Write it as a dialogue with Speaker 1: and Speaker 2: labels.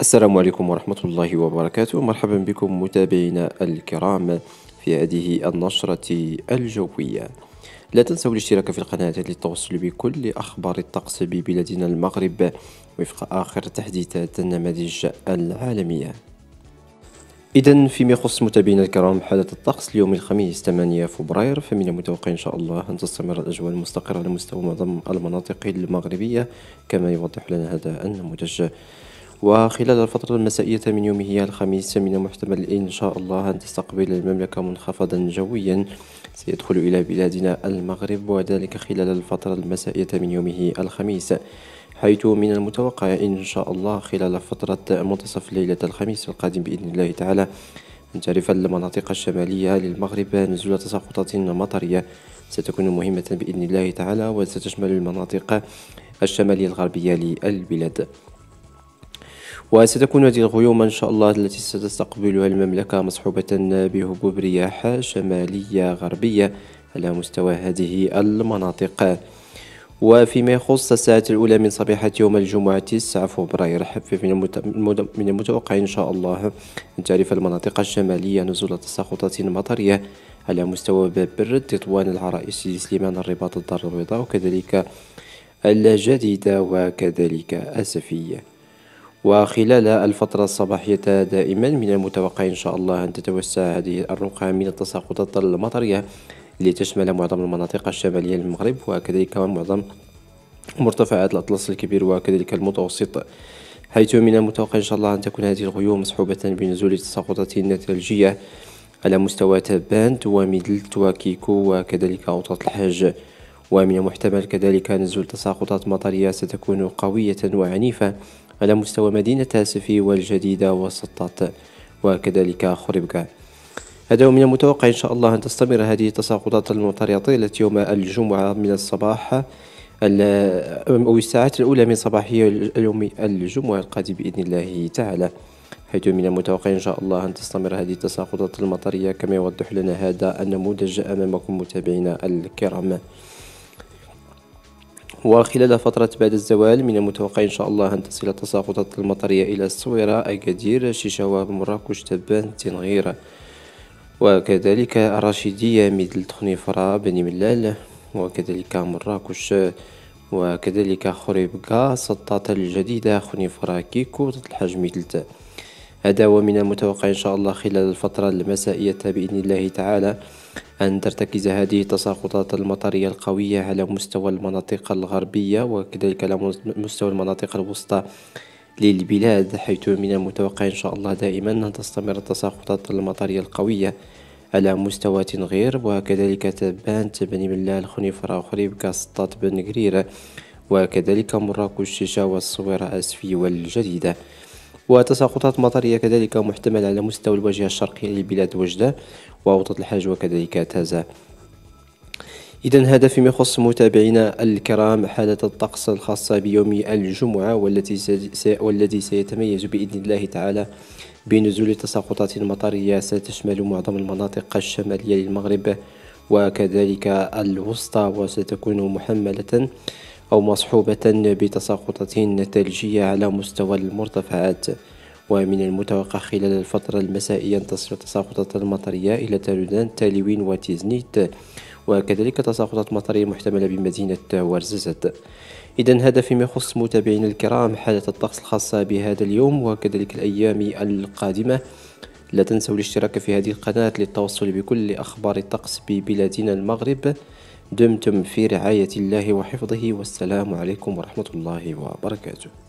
Speaker 1: السلام عليكم ورحمة الله وبركاته مرحبا بكم متابعينا الكرام في هذه النشرة الجوية لا تنسوا الاشتراك في القناة للتوصل بكل أخبار الطقس ببلادنا المغرب وفق آخر تحديثات النماذج العالمية إذا فيما يخص متابعينا الكرام حالة الطقس اليوم الخميس 8 فبراير فمن المتوقع إن شاء الله أن تستمر الأجواء المستقرة على مستوى معظم المناطق المغربية كما يوضح لنا هذا النموذج وخلال الفترة المسائية من يومه الخميس من المحتمل إن شاء الله أن تستقبل المملكة منخفضا جويا سيدخل إلى بلادنا المغرب وذلك خلال الفترة المسائية من يومه الخميس حيث من المتوقع إن شاء الله خلال فترة منتصف ليلة الخميس القادم بإذن الله تعالى أن تعرف المناطق الشمالية للمغرب نزول تساقطات مطرية ستكون مهمة بإذن الله تعالى وستشمل المناطق الشمالية الغربية للبلاد وستكون هذه الغيوم إن شاء الله التي ستستقبلها المملكة مصحوبة بهبوب رياح شمالية غربية على مستوى هذه المناطق وفيما يخص الساعة الأولى من صبيحة يوم الجمعة 9 فبراير فمن من المتوقع إن شاء الله أن تعرف المناطق الشمالية نزول تساقطات مطرية على مستوى باب برد تطوان العرائس سليمان الرباط الدار البيضاء وكذلك الجديدة وكذلك السفية وخلال الفترة الصباحية دائما من المتوقع إن شاء الله أن تتوسع هذه الرقعة من التساقطات المطرية لتشمل معظم المناطق الشمالية للمغرب وكذلك معظم مرتفعات الأطلس الكبير وكذلك المتوسط حيث من المتوقع إن شاء الله أن تكون هذه الغيوم مصحوبة بنزول تساقطات ثلجية على مستوى تبانت وميدلت وكيكو وكذلك أوطات الحاج ومن المحتمل كذلك نزول تساقطات مطرية ستكون قوية وعنيفة على مستوى مدينة هاسفي والجديدة وسطات وكذلك خربكا هذا من المتوقع إن شاء الله أن تستمر هذه التساقطات المطرية طيلة يوم الجمعة من الصباح أو الساعات الأولى من صباح يوم الجمعة القادم بإذن الله تعالى حيث من المتوقع إن شاء الله أن تستمر هذه التساقطات المطرية كما يوضح لنا هذا النموذج أمامكم متابعينا الكرام وخلال فترة بعد الزوال من المتوقع إن شاء الله أن تصل التساقطات المطرية إلى الصويرة أكادير شيشاوا مراكش تبان تنغير وكذلك الرشيدية مثل تخنيفرة بني ملال وكذلك مراكش وكذلك خريبكا سطات الجديدة خنيفرة كيكو الحجم تلتا هذا ومن من المتوقع إن شاء الله خلال الفترة المسائية بإذن الله تعالى أن ترتكز هذه التساقطات المطرية القوية على مستوى المناطق الغربية وكذلك على مستوى المناطق الوسطى للبلاد حيث من المتوقع إن شاء الله دائما أن تستمر التساقطات المطرية القوية على مستوى غير وكذلك تبان تبني من الله الخنيفرة أخري كاسطات بن قريرة وكذلك مراكش الشيشة والصويرة أسفي والجديدة وتساقطات مطرية كذلك محتملة على مستوى الواجهة الشرقية لبلاد وجدة واوطه الحاج وكذلك تازة إذا هذا فيما يخص متابعينا الكرام حالة الطقس الخاصة بيوم الجمعة والتي والذي سيتميز بإذن الله تعالى بنزول تساقطات مطرية ستشمل معظم المناطق الشمالية للمغرب وكذلك الوسطى وستكون محملة أو مصحوبة بتساقطات ثلجية على مستوى المرتفعات ومن المتوقع خلال الفترة المسائية أن تصل تساقطات المطرية إلى تالودان تاليوين وتيزنيت وكذلك تساقطات مطرية محتملة بمدينة ورززت إذا هذا فيما يخص متابعينا الكرام حالة الطقس الخاصة بهذا اليوم وكذلك الأيام القادمة لا تنسوا الاشتراك في هذه القناة للتوصل بكل أخبار الطقس ببلادنا المغرب دمتم في رعاية الله وحفظه والسلام عليكم ورحمة الله وبركاته